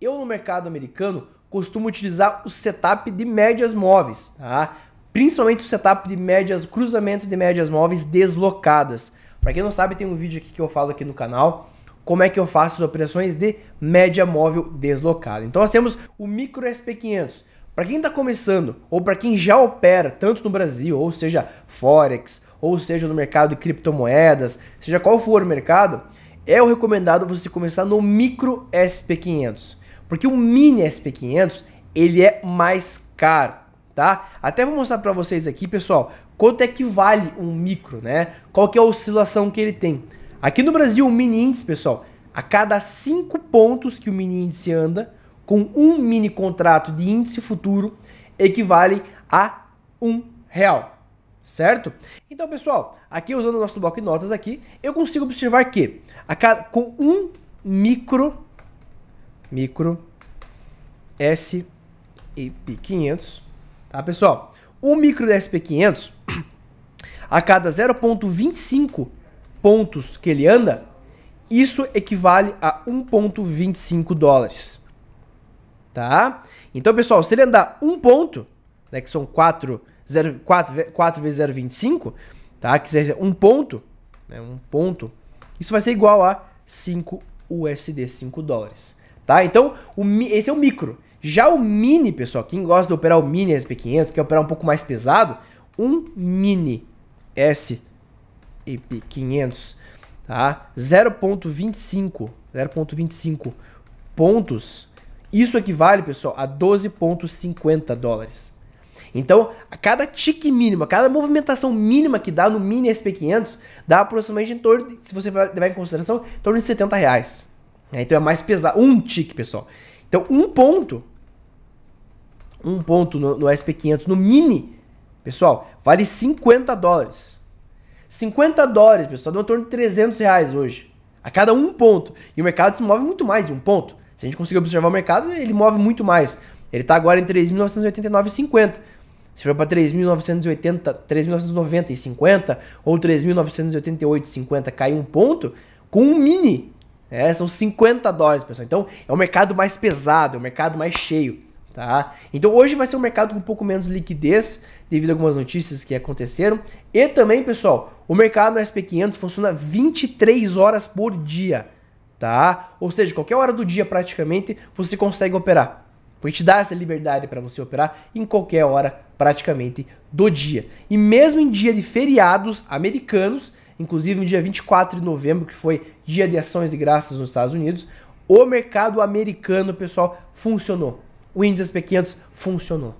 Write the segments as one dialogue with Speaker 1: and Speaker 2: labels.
Speaker 1: Eu no mercado americano costumo utilizar o setup de médias móveis, tá? Principalmente o setup de médias, cruzamento de médias móveis deslocadas. Para quem não sabe, tem um vídeo aqui que eu falo aqui no canal como é que eu faço as operações de média móvel deslocada. Então nós temos o micro SP500. Para quem está começando ou para quem já opera tanto no Brasil, ou seja, forex, ou seja, no mercado de criptomoedas, seja qual for o mercado, é o recomendado você começar no micro SP500. Porque o Mini SP500, ele é mais caro, tá? Até vou mostrar para vocês aqui, pessoal, quanto é que vale um micro, né? Qual que é a oscilação que ele tem. Aqui no Brasil, o mini índice, pessoal, a cada 5 pontos que o mini índice anda, com um mini contrato de índice futuro, equivale a um real, certo? Então, pessoal, aqui usando o nosso bloco de notas aqui, eu consigo observar que a cada, com um micro micro SP500, tá pessoal? O micro SP500, a cada 0.25 pontos que ele anda, isso equivale a 1.25 dólares, tá? Então, pessoal, se ele andar um ponto, né, que são 4, 0, 4, 4 vezes 0,25, tá? Que seja um ponto, né, um ponto, isso vai ser igual a 5 USD, 5 dólares tá? Então, o, esse é o micro. Já o mini, pessoal, quem gosta de operar o mini SP500, quer operar um pouco mais pesado, um mini SP500, tá? 0.25, 0.25 pontos, isso equivale, pessoal, a 12.50 dólares. Então, a cada tique mínima, cada movimentação mínima que dá no mini SP500, dá aproximadamente em torno, se você levar em consideração, em torno de 70 reais. Né? Então é mais pesado. Um tique, pessoal. Então, um ponto. Um ponto no, no SP500, no mini, pessoal, vale 50 dólares. 50 dólares, pessoal, deu em torno de 300 reais hoje. A cada um ponto. E o mercado se move muito mais de um ponto. Se a gente conseguir observar o mercado, ele move muito mais. Ele está agora em 3.989,50. Se for para e 3.990,50 ou 3.988,50 cai um ponto, com um mini é, são 50 dólares, pessoal. Então, é um mercado mais pesado, é um mercado mais cheio, tá? Então, hoje vai ser um mercado com um pouco menos liquidez, devido a algumas notícias que aconteceram. E também, pessoal, o mercado no SP500 funciona 23 horas por dia, tá? Ou seja, qualquer hora do dia, praticamente, você consegue operar. Porque te dá essa liberdade para você operar em qualquer hora, praticamente, do dia. E mesmo em dia de feriados americanos, Inclusive, no dia 24 de novembro, que foi dia de ações e graças nos Estados Unidos, o mercado americano, pessoal, funcionou. O índice SP 500 funcionou.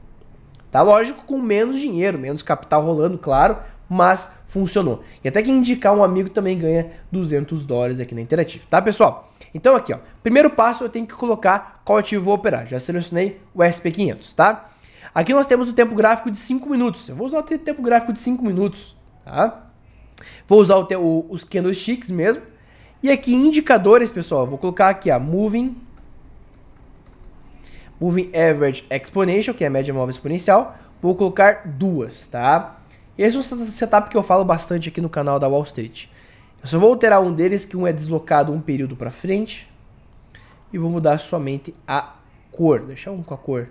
Speaker 1: Tá lógico, com menos dinheiro, menos capital rolando, claro, mas funcionou. E até que indicar um amigo também ganha 200 dólares aqui na Interativo, tá, pessoal? Então aqui, ó, primeiro passo eu tenho que colocar qual ativo vou operar. Já selecionei o SP500, tá? Aqui nós temos o tempo gráfico de 5 minutos. Eu vou usar o tempo gráfico de 5 minutos, tá? Vou usar o, o, os candlesticks mesmo. E aqui indicadores, pessoal, vou colocar aqui a moving moving average exponential, que é a média móvel exponencial. Vou colocar duas, tá? Esse é um setup que eu falo bastante aqui no canal da Wall Street. Eu só vou alterar um deles, que um é deslocado um período para frente. E vou mudar somente a cor. Deixar um com a cor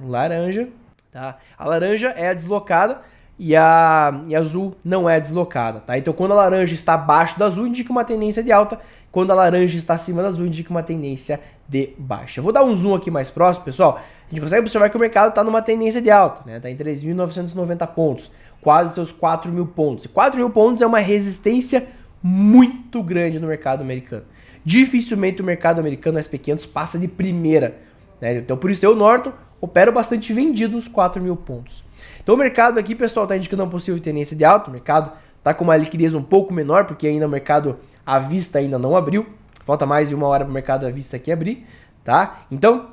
Speaker 1: laranja, tá? A laranja é a deslocada e a, e a azul não é deslocada, tá? Então quando a laranja está abaixo da azul, indica uma tendência de alta, quando a laranja está acima da azul, indica uma tendência de baixa. Eu vou dar um zoom aqui mais próximo, pessoal. A gente consegue observar que o mercado está numa tendência de alta, né? Está em 3.990 pontos, quase seus 4.000 mil pontos. E 4.000 mil pontos é uma resistência muito grande no mercado americano. Dificilmente o mercado americano SP500 passa de primeira, né? Então por isso eu, Norton, operam bastante vendidos, 4 mil pontos. Então o mercado aqui, pessoal, está indicando uma possível tendência de alta, o mercado está com uma liquidez um pouco menor, porque ainda o mercado à vista ainda não abriu, falta mais de uma hora para o mercado à vista aqui abrir, tá? Então,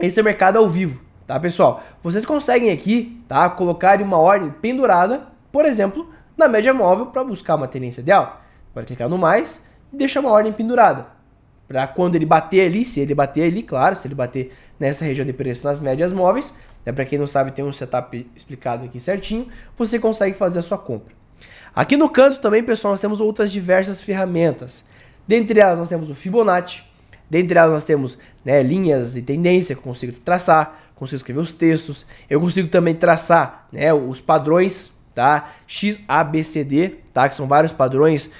Speaker 1: esse é o mercado ao vivo, tá, pessoal? Vocês conseguem aqui, tá, colocar uma ordem pendurada, por exemplo, na média móvel para buscar uma tendência de alta. Pode clicar no mais e deixar uma ordem pendurada. Para quando ele bater ali, se ele bater ali, claro, se ele bater nessa região de preço nas médias móveis, é né, para quem não sabe, tem um setup explicado aqui certinho, você consegue fazer a sua compra. Aqui no canto também, pessoal, nós temos outras diversas ferramentas. Dentre elas, nós temos o Fibonacci. Dentre elas, nós temos né, linhas de tendência que eu consigo traçar, consigo escrever os textos. Eu consigo também traçar né, os padrões, tá? X, A, B, C, D, tá? Que são vários padrões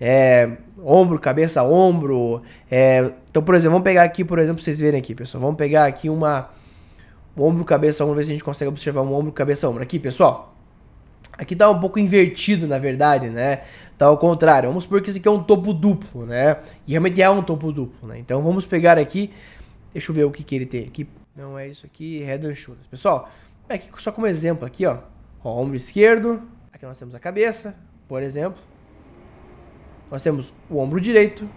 Speaker 1: é, ombro, cabeça, ombro. É, então, por exemplo, vamos pegar aqui, por exemplo, pra vocês verem aqui, pessoal. Vamos pegar aqui uma um ombro, cabeça, ombro, ver se a gente consegue observar um ombro, cabeça, ombro. Aqui, pessoal. Aqui tá um pouco invertido, na verdade, né? Tá ao contrário. Vamos supor que esse aqui é um topo duplo, né? E realmente é um topo duplo, né? Então vamos pegar aqui. Deixa eu ver o que, que ele tem aqui. Não é isso aqui, head é and shoulders. Pessoal, aqui só como exemplo aqui, ó. ó ombro esquerdo. Aqui nós temos a cabeça, por exemplo. Nós temos o ombro direito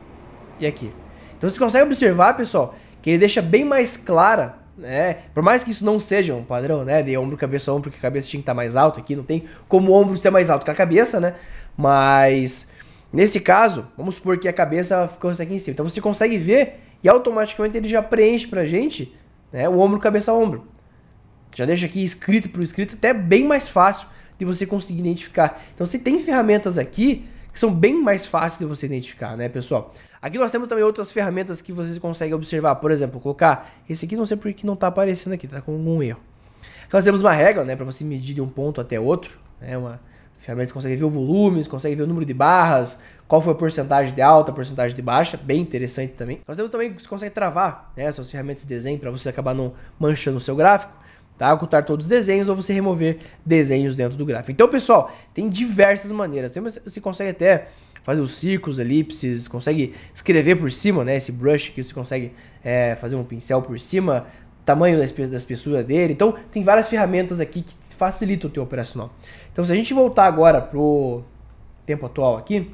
Speaker 1: e aqui. Então você consegue observar, pessoal, que ele deixa bem mais clara, né? Por mais que isso não seja um padrão, né? De ombro, cabeça, ombro, que a cabeça tinha que estar mais alta aqui. Não tem como o ombro ser mais alto que a cabeça, né? Mas nesse caso, vamos supor que a cabeça ficou aqui em cima. Então você consegue ver e automaticamente ele já preenche pra gente né, o ombro, cabeça, ombro. Já deixa aqui escrito para o escrito, até bem mais fácil de você conseguir identificar. Então você tem ferramentas aqui que são bem mais fáceis de você identificar, né, pessoal? Aqui nós temos também outras ferramentas que vocês conseguem observar. Por exemplo, colocar esse aqui, não sei porque não está aparecendo aqui, está com algum erro. Fazemos uma régua, né, para você medir de um ponto até outro, né, uma ferramenta que consegue ver o volume, consegue ver o número de barras, qual foi a porcentagem de alta, a porcentagem de baixa, bem interessante também. Nós temos também que você consegue travar, né, suas ferramentas de desenho para você acabar não manchando o seu gráfico tá? Ocultar todos os desenhos ou você remover desenhos dentro do gráfico. Então, pessoal, tem diversas maneiras. Você consegue até fazer os círculos, elipses, consegue escrever por cima, né? Esse brush que você consegue é, fazer um pincel por cima, tamanho da, espessura dele. Então, tem várias ferramentas aqui que facilitam o teu operacional. Então, se a gente voltar agora pro tempo atual aqui,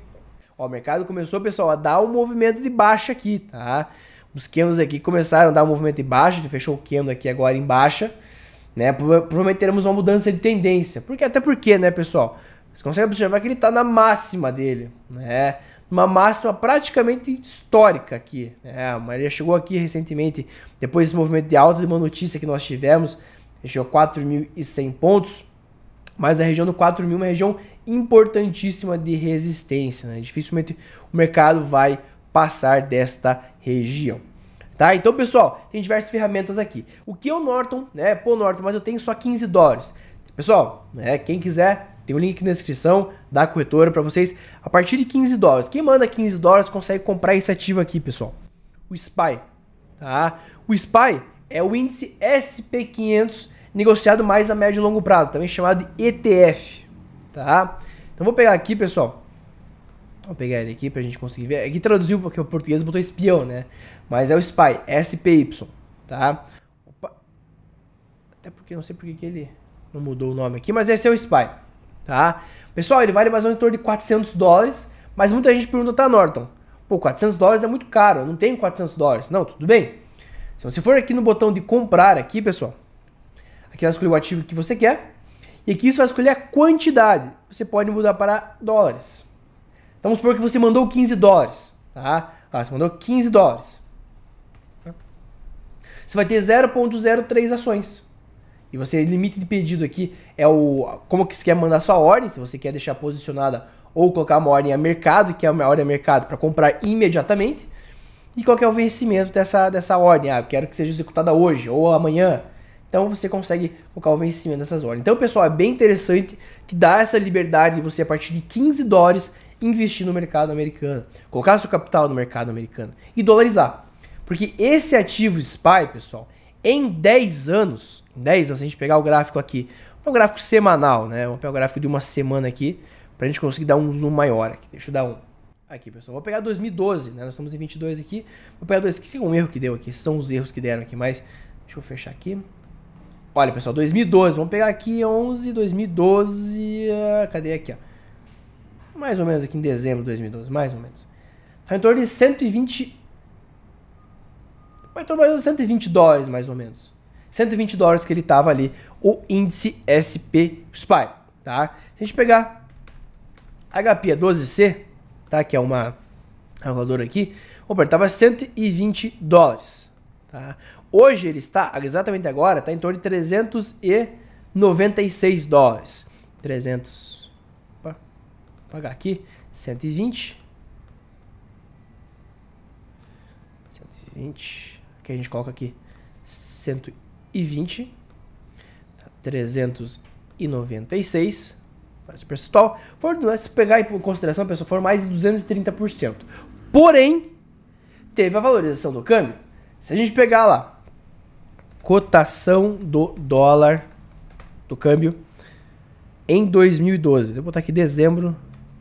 Speaker 1: ó, o mercado começou, pessoal, a dar um movimento de baixa aqui, tá? Os candles aqui começaram a dar um movimento de baixa, ele fechou o candle aqui agora em baixa. Né? Provavelmente teremos uma mudança de tendência. Porque, até porque, né, pessoal? Você consegue observar que ele está na máxima dele, né? Uma máxima praticamente histórica aqui. Né? A Maria chegou aqui recentemente, depois desse movimento de alta, de uma notícia que nós tivemos, chegou a 4.100 pontos, mas a região do 4.000 é uma região importantíssima de resistência. Né? Dificilmente o mercado vai passar desta região. Tá? Então, pessoal, tem diversas ferramentas aqui. O que é o Norton, né? Pô, Norton, mas eu tenho só 15 dólares. Pessoal, né, quem quiser, tem o um link aqui na descrição da corretora para vocês. A partir de 15 dólares, quem manda 15 dólares consegue comprar esse ativo aqui, pessoal. O SPY, tá? O SPY é o índice SP500 negociado mais a médio e longo prazo, também chamado de ETF, tá? Então, vou pegar aqui, pessoal, Vamos pegar ele aqui pra gente conseguir ver. Aqui traduziu porque o português botou espião, né? Mas é o spy, SPY, tá? Opa. Até porque não sei porque que ele não mudou o nome aqui, mas esse é o spy, tá? Pessoal, ele vale mais ou menos em torno de 400 dólares, mas muita gente pergunta, tá, Norton? Pô, 400 dólares é muito caro, eu não tenho 400 dólares. Não, tudo bem. Se você for aqui no botão de comprar aqui, pessoal, aqui vai escolher o ativo que você quer, e aqui você vai escolher a quantidade. Você pode mudar para dólares. Então, vamos supor que você mandou 15 dólares, tá? tá? você mandou 15 dólares. Você vai ter 0.03 ações. E você limite de pedido aqui é o como que você quer mandar sua ordem, se você quer deixar posicionada ou colocar uma ordem a mercado, que é uma ordem a mercado para comprar imediatamente. E qual é o vencimento dessa, dessa ordem? Ah, eu quero que seja executada hoje ou amanhã. Então você consegue colocar o vencimento dessas ordens. Então, pessoal, é bem interessante que dá essa liberdade de você, a partir de 15 dólares, investir no mercado americano, colocar seu capital no mercado americano e dolarizar. Porque esse ativo SPY, pessoal, em 10 anos, em 10 anos, se a gente pegar o gráfico aqui, é um gráfico semanal, né? Vou pegar o gráfico de uma semana aqui, pra gente conseguir dar um zoom maior aqui. Deixa eu dar um aqui, pessoal. Vou pegar 2012, né? Nós estamos em 22 aqui. Vou pegar dois, que é um erro que deu aqui, Esses são os erros que deram aqui, mas deixa eu fechar aqui. Olha, pessoal, 2012, vamos pegar aqui 11, 2012, ah, cadê aqui, ó? mais ou menos aqui em dezembro de 2012, mais ou menos. Tá em torno de 120. Vai tá em torno mais 120 dólares, mais ou menos. 120 dólares que ele tava ali, o índice SP SPY, tá? Se a gente pegar a HP 12C, tá? Que é uma calculadora aqui, opa, ele tava 120 dólares, tá? Hoje ele está, exatamente agora, tá em torno de 396 dólares. 300 Vou pagar aqui. 120. 120. Aqui a gente coloca aqui 120. 396. Tá, Parece percentual. For, se pegar em consideração, pessoal, for mais de 230%. Porém, teve a valorização do câmbio. Se a gente pegar lá, cotação do dólar do câmbio em 2012. Vou botar aqui dezembro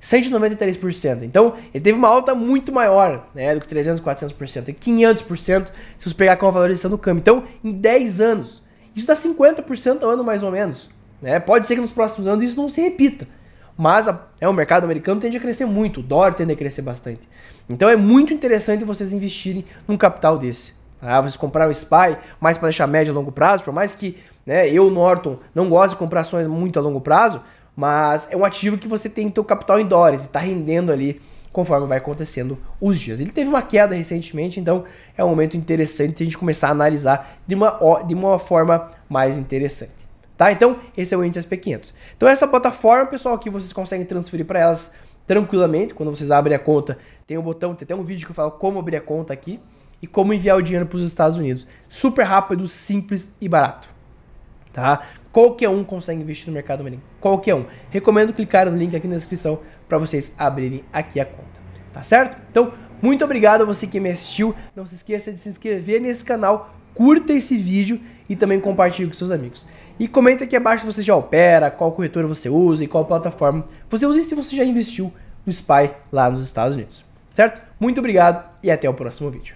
Speaker 1: 193%. Então, ele teve uma alta muito maior né, do que 300%, 400%, e 500% se você pegar com a valorização do câmbio. Então, em 10 anos, isso dá 50% ao ano mais ou menos. Né? Pode ser que nos próximos anos isso não se repita, mas a, é, o mercado americano tende a crescer muito, o dólar tende a crescer bastante. Então, é muito interessante vocês investirem num capital desse. Ah, vocês comprar o SPY mais para deixar médio a longo prazo, por mais que né, eu, Norton, não gosto de comprar ações muito a longo prazo, mas é um ativo que você tem seu capital em dólares e está rendendo ali conforme vai acontecendo os dias. Ele teve uma queda recentemente, então é um momento interessante a gente começar a analisar de uma, de uma forma mais interessante. Tá? Então, esse é o índice SP500. Então, essa plataforma, pessoal, aqui vocês conseguem transferir para elas tranquilamente. Quando vocês abrem a conta, tem um botão, tem até um vídeo que eu falo como abrir a conta aqui e como enviar o dinheiro para os Estados Unidos. Super rápido, simples e barato tá? Qualquer um consegue investir no mercado mirim, qualquer um. Recomendo clicar no link aqui na descrição para vocês abrirem aqui a conta, tá certo? Então, muito obrigado a você que me assistiu. Não se esqueça de se inscrever nesse canal, curta esse vídeo e também compartilhe com seus amigos. E comenta aqui abaixo se você já opera, qual corretora você usa e qual plataforma você usa e se você já investiu no SPY lá nos Estados Unidos. Certo? Muito obrigado e até o próximo vídeo.